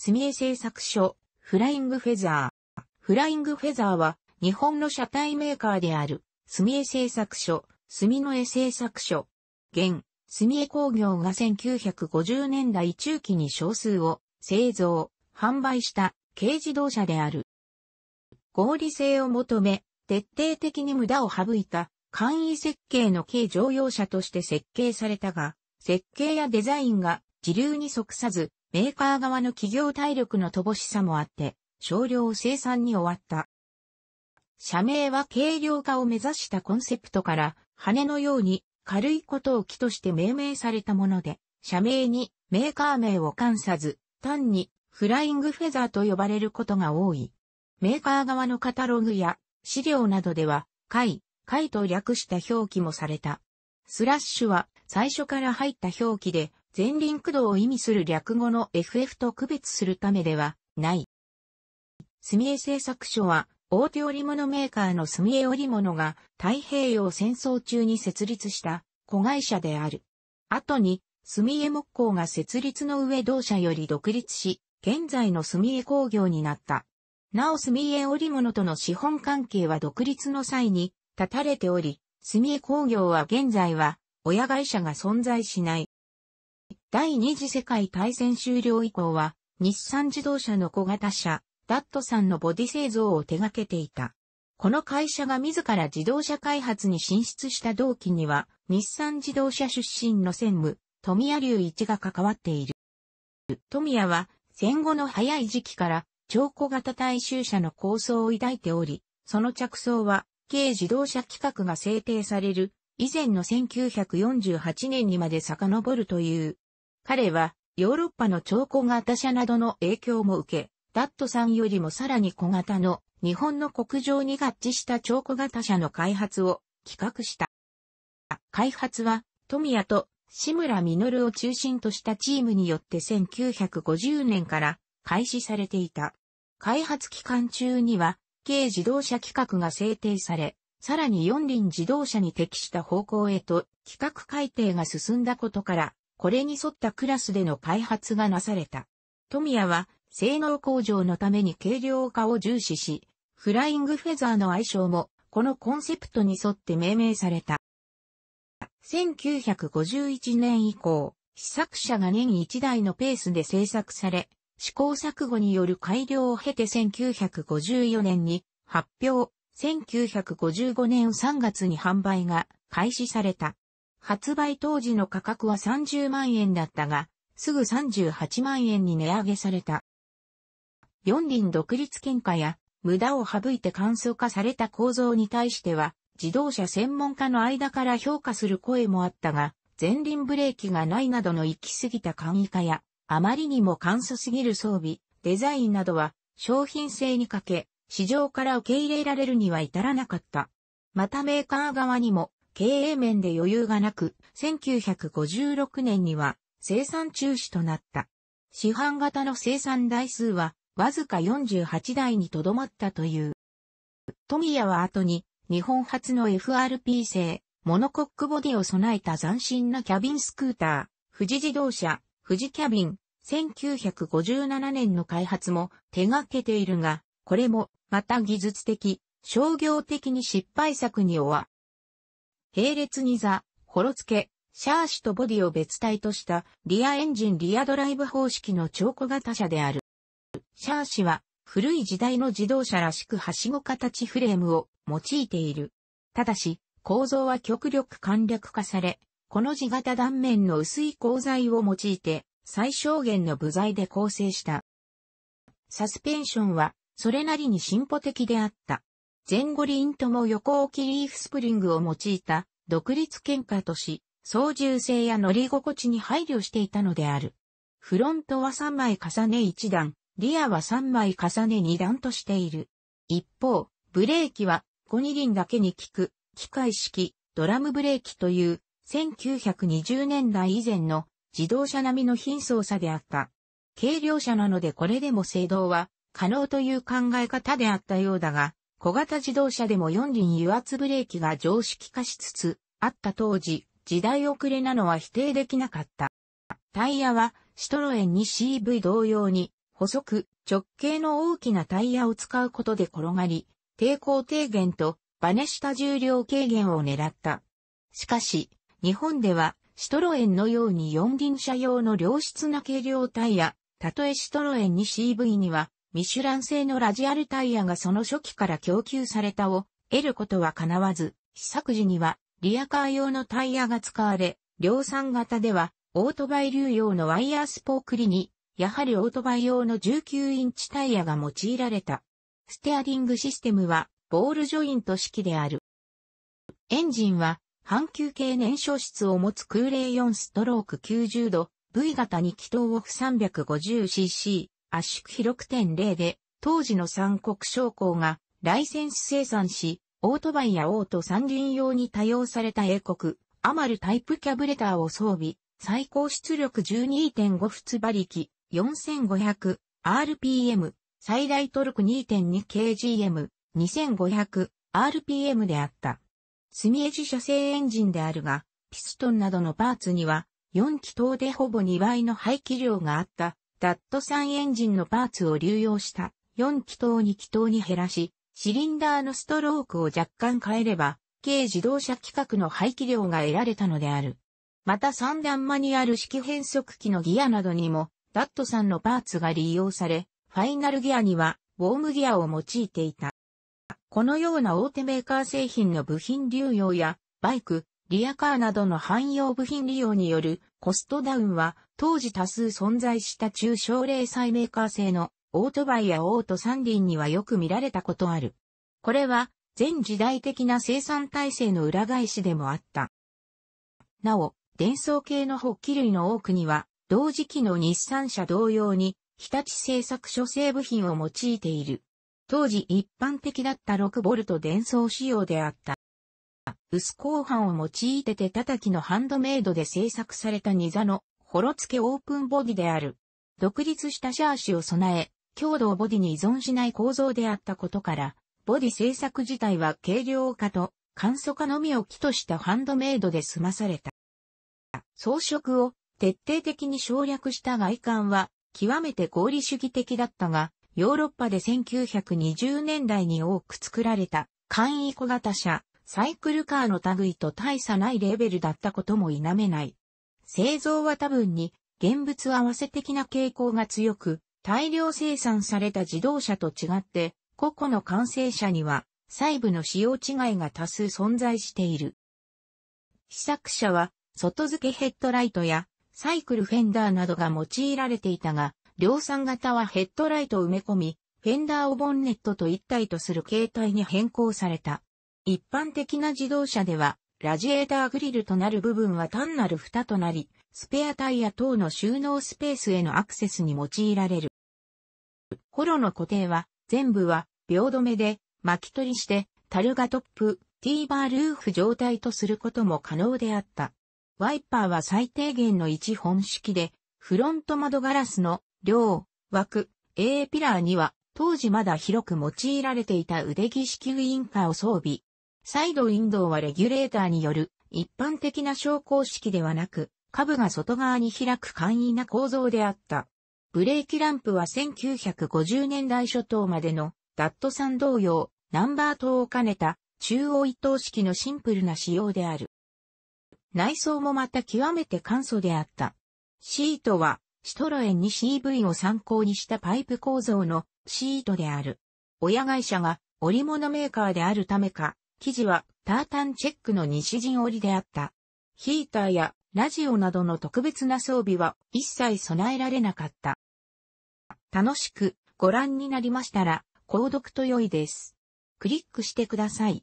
住江製作所、フライングフェザー。フライングフェザーは、日本の車体メーカーである、住江製作所、住の江製作所。現、住江工業が1950年代中期に少数を製造、販売した軽自動車である。合理性を求め、徹底的に無駄を省いた簡易設計の軽乗用車として設計されたが、設計やデザインが時流に即さず、メーカー側の企業体力の乏しさもあって、少量生産に終わった。社名は軽量化を目指したコンセプトから、羽のように軽いことを木として命名されたもので、社名にメーカー名を関さず、単にフライングフェザーと呼ばれることが多い。メーカー側のカタログや資料などでは、回、回と略した表記もされた。スラッシュは最初から入った表記で、前輪駆動を意味する略語の FF と区別するためではない。墨絵製作所は、大手織物メーカーの墨絵織物が太平洋戦争中に設立した子会社である。後に、墨絵木工が設立の上同社より独立し、現在の墨絵工業になった。なお墨絵織物との資本関係は独立の際に断たれており、墨絵工業は現在は親会社が存在しない。第二次世界大戦終了以降は、日産自動車の小型車、ダットさんのボディ製造を手掛けていた。この会社が自ら自動車開発に進出した同期には、日産自動車出身の専務、富谷隆一が関わっている。富谷は、戦後の早い時期から、超小型大衆車の構想を抱いており、その着想は、軽自動車規格が制定される、以前の1948年にまで遡るという。彼は、ヨーロッパの超小型車などの影響も受け、ダットさんよりもさらに小型の日本の国情に合致した超小型車の開発を企画した。開発は、富谷と志村実を中心としたチームによって1950年から開始されていた。開発期間中には、軽自動車規格が制定され、さらに四輪自動車に適した方向へと規格改定が進んだことから、これに沿ったクラスでの開発がなされた。富谷は、性能向上のために軽量化を重視し、フライングフェザーの愛称も、このコンセプトに沿って命名された。1951年以降、試作車が年1台のペースで製作され、試行錯誤による改良を経て1954年に発表、1955年3月に販売が開始された。発売当時の価格は30万円だったが、すぐ38万円に値上げされた。四輪独立喧嘩や、無駄を省いて簡素化された構造に対しては、自動車専門家の間から評価する声もあったが、前輪ブレーキがないなどの行き過ぎた簡易化や、あまりにも簡素すぎる装備、デザインなどは、商品性に欠け、市場から受け入れられるには至らなかった。またメーカー側にも、経営面で余裕がなく、1956年には生産中止となった。市販型の生産台数はわずか48台にとどまったという。富谷は後に日本初の FRP 製モノコックボディを備えた斬新なキャビンスクーター、富士自動車、富士キャビン、1957年の開発も手掛けているが、これもまた技術的、商業的に失敗作に終わ並列に座、ホロ付け、シャーシとボディを別体としたリアエンジンリアドライブ方式の超小型車である。シャーシは古い時代の自動車らしくはしご形フレームを用いている。ただし、構造は極力簡略化され、この字型断面の薄い鋼材を用いて最小限の部材で構成した。サスペンションはそれなりに進歩的であった。前五輪とも横置きリーフスプリングを用いた独立喧嘩とし、操縦性や乗り心地に配慮していたのである。フロントは3枚重ね1段、リアは3枚重ね2段としている。一方、ブレーキは5二輪だけに効く機械式ドラムブレーキという1920年代以前の自動車並みの貧相さであった。軽量車なのでこれでも制動は可能という考え方であったようだが、小型自動車でも四輪油圧ブレーキが常識化しつつ、あった当時、時代遅れなのは否定できなかった。タイヤは、シトロエンに CV 同様に、細く、直径の大きなタイヤを使うことで転がり、抵抗低減と、バネ下重量軽減を狙った。しかし、日本では、シトロエンのように四輪車用の良質な軽量タイヤ、たとえシトロエンに CV には、ミシュラン製のラジアルタイヤがその初期から供給されたを得ることは叶わず、試作時にはリアカー用のタイヤが使われ、量産型ではオートバイ流用のワイヤースポークリに、やはりオートバイ用の19インチタイヤが用いられた。ステアリングシステムはボールジョイント式である。エンジンは半球形燃焼室を持つ空冷4ストローク90度 V 型に気筒オフ 350cc 圧縮広く0で、当時の三国商工がライセンス生産し、オートバイやオート三輪用に多用された英国、アマルタイプキャブレターを装備、最高出力12.5仏馬力、4500、RPM、最大トルク 2.2kgm、2500、RPM であった。墨絵自社製エンジンであるが、ピストンなどのパーツには、4気筒でほぼ2倍の排気量があったダット3エンジンのパーツを流用した4気筒2気筒に減らし、シリンダーのストロークを若干変えれば、軽自動車規格の排気量が得られたのである。また三段マニュアル式変速機のギアなどにも、ダット3のパーツが利用され、ファイナルギアには、ウォームギアを用いていた。このような大手メーカー製品の部品流用や、バイク、リアカーなどの汎用部品利用によるコストダウンは当時多数存在した中小零細メーカー製のオートバイやオート三輪にはよく見られたことある。これは全時代的な生産体制の裏返しでもあった。なお、電装系の発起類の多くには、同時期の日産車同様に、日立製作所製部品を用いている。当時一般的だった 6V 電装仕様であった。薄鋼板を用いて手叩きのハンドメイドで製作されたニザの、ホロ付けオープンボディである。独立したシャーシを備え、強度をボディに依存しない構造であったことから、ボディ製作自体は軽量化と簡素化のみを基としたハンドメイドで済まされた。装飾を徹底的に省略した外観は極めて合理主義的だったが、ヨーロッパで1920年代に多く作られた簡易小型車、サイクルカーの類と大差ないレベルだったことも否めない。製造は多分に現物合わせ的な傾向が強く、大量生産された自動車と違って、個々の完成車には細部の使用違いが多数存在している。試作車は外付けヘッドライトやサイクルフェンダーなどが用いられていたが、量産型はヘッドライトを埋め込み、フェンダーをボンネットと一体とする形態に変更された。一般的な自動車では、ラジエーターグリルとなる部分は単なる蓋となり、スペアタイヤ等の収納スペースへのアクセスに用いられる。ホロの固定は、全部は秒止めで巻き取りして、タルガトップ、ティーバールーフ状態とすることも可能であった。ワイパーは最低限の1本式で、フロント窓ガラスの両枠 A ピラーには当時まだ広く用いられていた腕木式ウインカーを装備。再度ドウはレギュレーターによる一般的な昇降式ではなく、下部が外側に開く簡易な構造であった。ブレーキランプは1950年代初頭までのダットさん同様、ナンバー等を兼ねた中央一等式のシンプルな仕様である。内装もまた極めて簡素であった。シートはシトロエンに CV を参考にしたパイプ構造のシートである。親会社が織物メーカーであるためか、生地はタータンチェックの西陣織であった。ヒーターやラジオなどの特別な装備は一切備えられなかった。楽しくご覧になりましたら、購読と良いです。クリックしてください。